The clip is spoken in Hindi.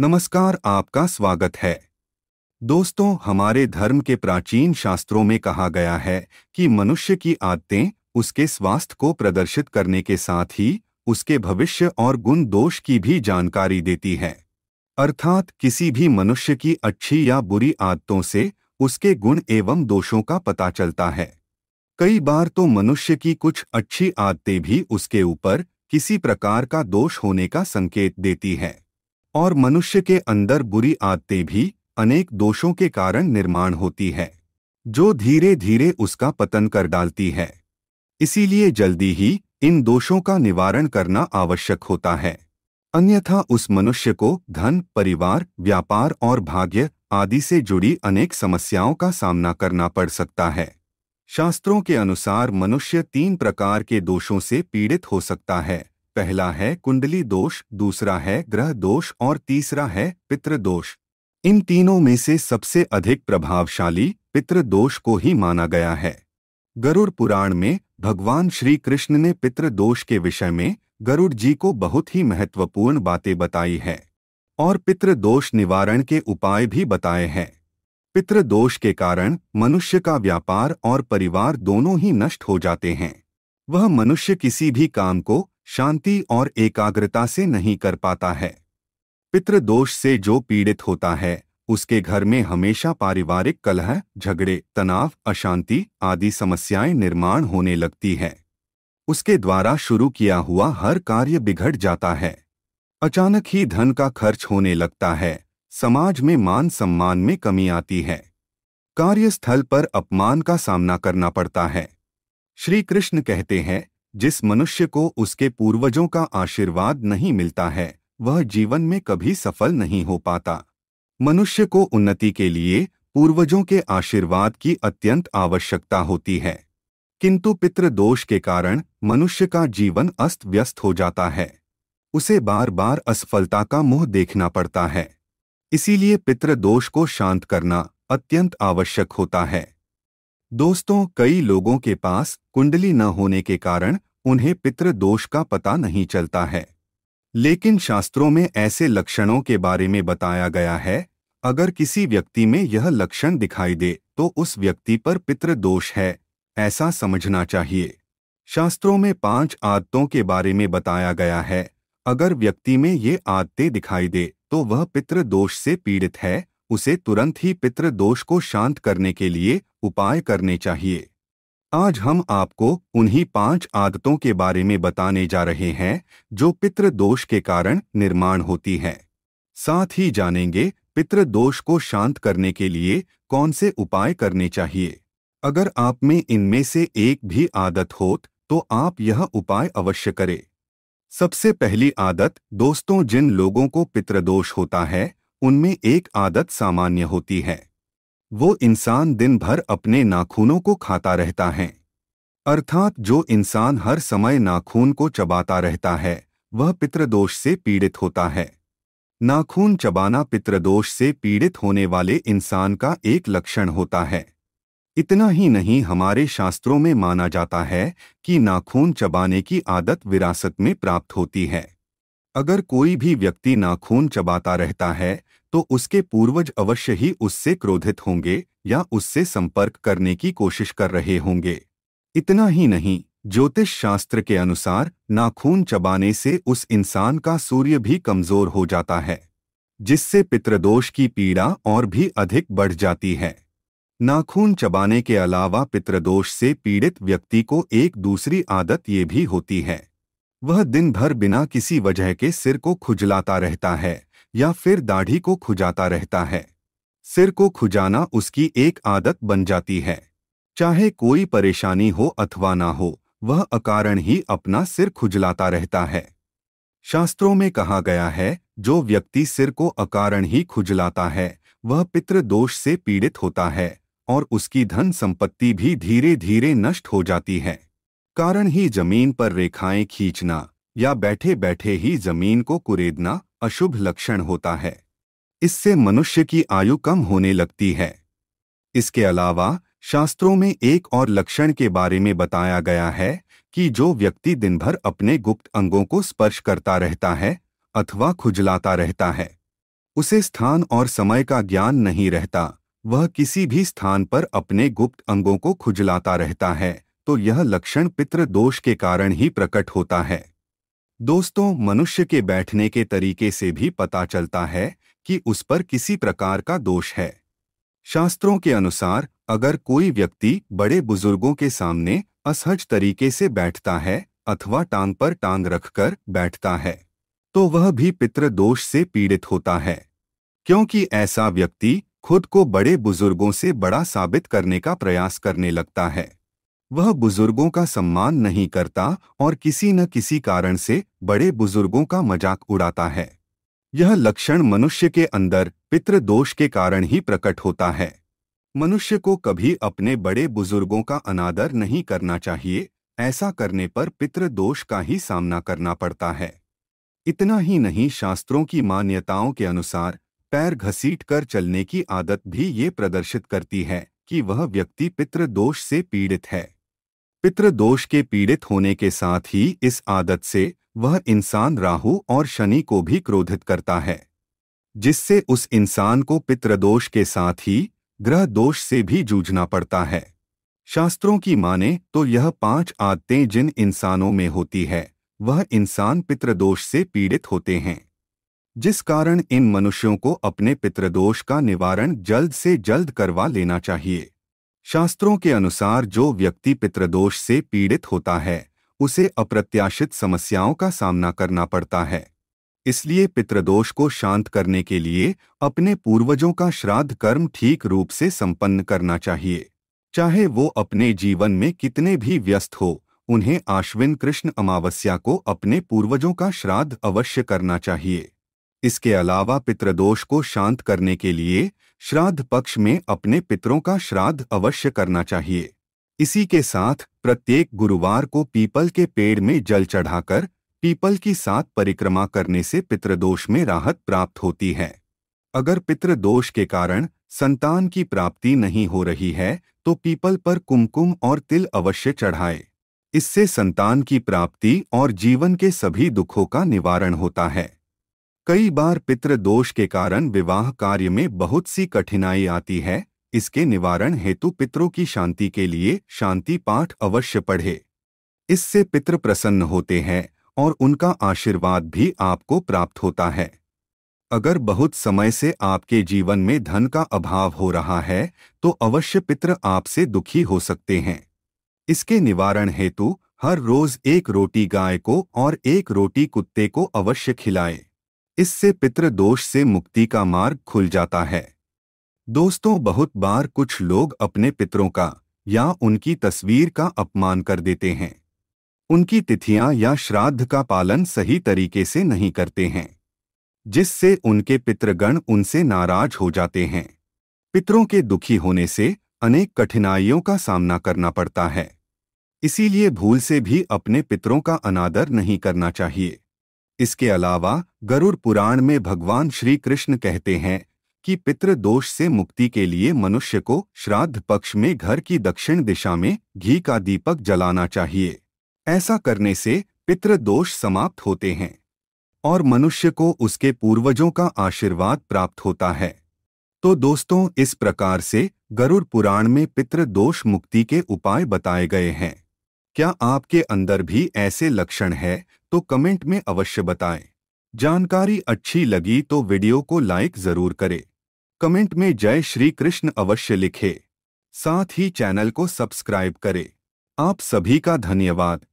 नमस्कार आपका स्वागत है दोस्तों हमारे धर्म के प्राचीन शास्त्रों में कहा गया है कि मनुष्य की आदतें उसके स्वास्थ्य को प्रदर्शित करने के साथ ही उसके भविष्य और गुण दोष की भी जानकारी देती है अर्थात किसी भी मनुष्य की अच्छी या बुरी आदतों से उसके गुण एवं दोषों का पता चलता है कई बार तो मनुष्य की कुछ अच्छी आदतें भी उसके ऊपर किसी प्रकार का दोष होने का संकेत देती हैं और मनुष्य के अंदर बुरी आदतें भी अनेक दोषों के कारण निर्माण होती है जो धीरे धीरे उसका पतन कर डालती है इसीलिए जल्दी ही इन दोषों का निवारण करना आवश्यक होता है अन्यथा उस मनुष्य को धन परिवार व्यापार और भाग्य आदि से जुड़ी अनेक समस्याओं का सामना करना पड़ सकता है शास्त्रों के अनुसार मनुष्य तीन प्रकार के दोषों से पीड़ित हो सकता है पहला है कुंडली दोष दूसरा है ग्रह दोष और तीसरा है पितृदोष इन तीनों में से सबसे अधिक प्रभावशाली पितृदोष को ही माना गया है गरुड़ पुराण में भगवान श्री कृष्ण ने दोष के विषय में गरुड़ जी को बहुत ही महत्वपूर्ण बातें बताई है और पितृदोष निवारण के उपाय भी बताए हैं पितृदोष के कारण मनुष्य का व्यापार और परिवार दोनों ही नष्ट हो जाते हैं वह मनुष्य किसी भी काम को शांति और एकाग्रता से नहीं कर पाता है पितृदोष से जो पीड़ित होता है उसके घर में हमेशा पारिवारिक कलह झगड़े तनाव अशांति आदि समस्याएं निर्माण होने लगती हैं उसके द्वारा शुरू किया हुआ हर कार्य बिगड़ जाता है अचानक ही धन का खर्च होने लगता है समाज में मान सम्मान में कमी आती है कार्यस्थल पर अपमान का सामना करना पड़ता है श्री कृष्ण कहते हैं जिस मनुष्य को उसके पूर्वजों का आशीर्वाद नहीं मिलता है वह जीवन में कभी सफल नहीं हो पाता मनुष्य को उन्नति के लिए पूर्वजों के आशीर्वाद की अत्यंत आवश्यकता होती है किंतु पितृदोष के कारण मनुष्य का जीवन अस्त व्यस्त हो जाता है उसे बार बार असफलता का मुंह देखना पड़ता है इसीलिए पितृदोष को शांत करना अत्यंत आवश्यक होता है दोस्तों कई लोगों के पास कुंडली न होने के कारण उन्हें पितृ दोष का पता नहीं चलता है लेकिन शास्त्रों में ऐसे लक्षणों के बारे में बताया गया है अगर किसी व्यक्ति में यह लक्षण दिखाई दे तो उस व्यक्ति पर पितृ दोष है ऐसा समझना चाहिए शास्त्रों में पांच आदतों के बारे में बताया गया है अगर व्यक्ति में ये आदतें दिखाई दे तो वह पितृ दोष से पीड़ित है उसे तुरंत ही पितृ दोष को शांत करने के लिए उपाय करने चाहिए आज हम आपको उन्हीं पांच आदतों के बारे में बताने जा रहे हैं जो पितृ दोष के कारण निर्माण होती हैं साथ ही जानेंगे पितृ दोष को शांत करने के लिए कौन से उपाय करने चाहिए अगर आप में इनमें से एक भी आदत हो तो आप यह उपाय अवश्य करें सबसे पहली आदत दोस्तों जिन लोगों को पितृदोष होता है उनमें एक आदत सामान्य होती है वो इंसान दिन भर अपने नाखूनों को खाता रहता है अर्थात जो इंसान हर समय नाखून को चबाता रहता है वह पितृदोष से पीड़ित होता है नाखून चबाना पितृदोष से पीड़ित होने वाले इंसान का एक लक्षण होता है इतना ही नहीं हमारे शास्त्रों में माना जाता है कि नाखून चबाने की आदत विरासत में प्राप्त होती है अगर कोई भी व्यक्ति नाखून चबाता रहता है तो उसके पूर्वज अवश्य ही उससे क्रोधित होंगे या उससे संपर्क करने की कोशिश कर रहे होंगे इतना ही नहीं ज्योतिष शास्त्र के अनुसार नाखून चबाने से उस इंसान का सूर्य भी कमजोर हो जाता है जिससे पितृदोष की पीड़ा और भी अधिक बढ़ जाती है नाखून चबाने के अलावा पितृदोष से पीड़ित व्यक्ति को एक दूसरी आदत ये भी होती है वह दिन भर बिना किसी वजह के सिर को खुजलाता रहता है या फिर दाढ़ी को खुजाता रहता है सिर को खुजाना उसकी एक आदत बन जाती है चाहे कोई परेशानी हो अथवा ना हो वह अकारण ही अपना सिर खुजलाता रहता है शास्त्रों में कहा गया है जो व्यक्ति सिर को अकारण ही खुजलाता है वह पितृदोष से पीड़ित होता है और उसकी धन संपत्ति भी धीरे धीरे नष्ट हो जाती है कारण ही जमीन पर रेखाएं खींचना या बैठे बैठे ही जमीन को कुरेदना अशुभ लक्षण होता है इससे मनुष्य की आयु कम होने लगती है इसके अलावा शास्त्रों में एक और लक्षण के बारे में बताया गया है कि जो व्यक्ति दिन भर अपने गुप्त अंगों को स्पर्श करता रहता है अथवा खुजलाता रहता है उसे स्थान और समय का ज्ञान नहीं रहता वह किसी भी स्थान पर अपने गुप्त अंगों को खुजलाता रहता है तो यह लक्षण पित्र दोष के कारण ही प्रकट होता है दोस्तों मनुष्य के बैठने के तरीके से भी पता चलता है कि उस पर किसी प्रकार का दोष है शास्त्रों के अनुसार अगर कोई व्यक्ति बड़े बुजुर्गों के सामने असहज तरीके से बैठता है अथवा टांग पर टांग रखकर बैठता है तो वह भी पितृदोष से पीड़ित होता है क्योंकि ऐसा व्यक्ति खुद को बड़े बुजुर्गों से बड़ा साबित करने का प्रयास करने लगता है वह बुजुर्गों का सम्मान नहीं करता और किसी न किसी कारण से बड़े बुजुर्गों का मजाक उड़ाता है यह लक्षण मनुष्य के अंदर पितृदोष के कारण ही प्रकट होता है मनुष्य को कभी अपने बड़े बुजुर्गों का अनादर नहीं करना चाहिए ऐसा करने पर पितृदोष का ही सामना करना पड़ता है इतना ही नहीं शास्त्रों की मान्यताओं के अनुसार पैर घसीट कर चलने की आदत भी ये प्रदर्शित करती है कि वह व्यक्ति पितृदोष से पीड़ित है पितृदोष के पीड़ित होने के साथ ही इस आदत से वह इंसान राहु और शनि को भी क्रोधित करता है जिससे उस इंसान को पितृदोष के साथ ही ग्रह दोष से भी जूझना पड़ता है शास्त्रों की माने तो यह पांच आदतें जिन इंसानों में होती है वह इंसान पितृदोष से पीड़ित होते हैं जिस कारण इन मनुष्यों को अपने पितृदोष का निवारण जल्द से जल्द करवा लेना चाहिए शास्त्रों के अनुसार जो व्यक्ति पितृदोष से पीड़ित होता है उसे अप्रत्याशित समस्याओं का सामना करना पड़ता है इसलिए पितृदोष को शांत करने के लिए अपने पूर्वजों का श्राद्ध कर्म ठीक रूप से संपन्न करना चाहिए चाहे वो अपने जीवन में कितने भी व्यस्त हो उन्हें आश्विन कृष्ण अमावस्या को अपने पूर्वजों का श्राद्ध अवश्य करना चाहिए इसके अलावा पितृदोष को शांत करने के लिए श्राद्ध पक्ष में अपने पितरों का श्राद्ध अवश्य करना चाहिए इसी के साथ प्रत्येक गुरुवार को पीपल के पेड़ में जल चढ़ाकर पीपल की सात परिक्रमा करने से पितृदोष में राहत प्राप्त होती है अगर पितृदोष के कारण संतान की प्राप्ति नहीं हो रही है तो पीपल पर कुमकुम और तिल अवश्य चढ़ाए इससे संतान की प्राप्ति और जीवन के सभी दुखों का निवारण होता है कई बार पितृदोष के कारण विवाह कार्य में बहुत सी कठिनाई आती है इसके निवारण हेतु पितरों की शांति के लिए शांति पाठ अवश्य पढ़े इससे पितृ प्रसन्न होते हैं और उनका आशीर्वाद भी आपको प्राप्त होता है अगर बहुत समय से आपके जीवन में धन का अभाव हो रहा है तो अवश्य पितृ आपसे दुखी हो सकते हैं इसके निवारण हेतु हर रोज एक रोटी गाय को और एक रोटी कुत्ते को अवश्य खिलाएं। इससे पितृदोष से मुक्ति का मार्ग खुल जाता है दोस्तों बहुत बार कुछ लोग अपने पितरों का या उनकी तस्वीर का अपमान कर देते हैं उनकी तिथियां या श्राद्ध का पालन सही तरीके से नहीं करते हैं जिससे उनके पितृगण उनसे नाराज हो जाते हैं पितरों के दुखी होने से अनेक कठिनाइयों का सामना करना पड़ता है इसीलिए भूल से भी अपने पितरों का अनादर नहीं करना चाहिए इसके अलावा गरुड़ पुराण में भगवान श्री कृष्ण कहते हैं कि पितृदोष से मुक्ति के लिए मनुष्य को श्राद्ध पक्ष में घर की दक्षिण दिशा में घी का दीपक जलाना चाहिए ऐसा करने से पितृदोष समाप्त होते हैं और मनुष्य को उसके पूर्वजों का आशीर्वाद प्राप्त होता है तो दोस्तों इस प्रकार से गरुड़ पुराण में पितृदोष मुक्ति के उपाय बताए गए हैं क्या आपके अंदर भी ऐसे लक्षण है तो कमेंट में अवश्य बताएं। जानकारी अच्छी लगी तो वीडियो को लाइक जरूर करें कमेंट में जय श्री कृष्ण अवश्य लिखे साथ ही चैनल को सब्सक्राइब करें आप सभी का धन्यवाद